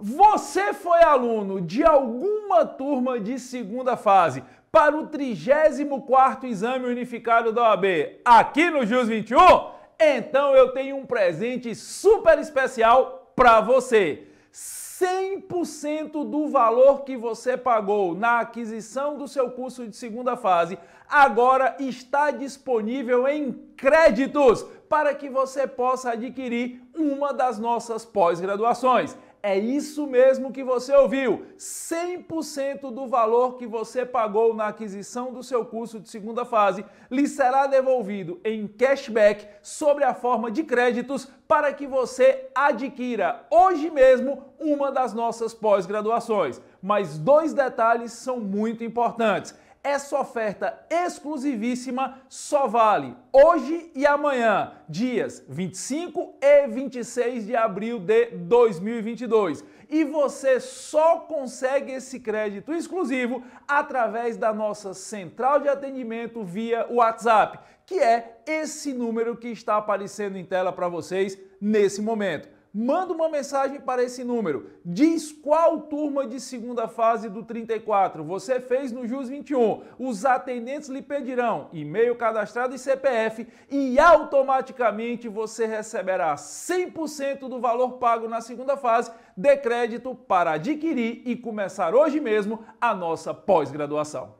Você foi aluno de alguma turma de segunda fase para o 34º Exame Unificado da OAB aqui no JUS 21? Então eu tenho um presente super especial para você. 100% do valor que você pagou na aquisição do seu curso de segunda fase agora está disponível em créditos para que você possa adquirir uma das nossas pós-graduações. É isso mesmo que você ouviu. 100% do valor que você pagou na aquisição do seu curso de segunda fase lhe será devolvido em cashback sobre a forma de créditos para que você adquira hoje mesmo uma das nossas pós-graduações. Mas dois detalhes são muito importantes. Essa oferta exclusivíssima só vale hoje e amanhã, dias 25 e 26 de abril de 2022. E você só consegue esse crédito exclusivo através da nossa central de atendimento via WhatsApp, que é esse número que está aparecendo em tela para vocês nesse momento. Manda uma mensagem para esse número. Diz qual turma de segunda fase do 34 você fez no JUS 21. Os atendentes lhe pedirão e-mail cadastrado e CPF e automaticamente você receberá 100% do valor pago na segunda fase de crédito para adquirir e começar hoje mesmo a nossa pós-graduação.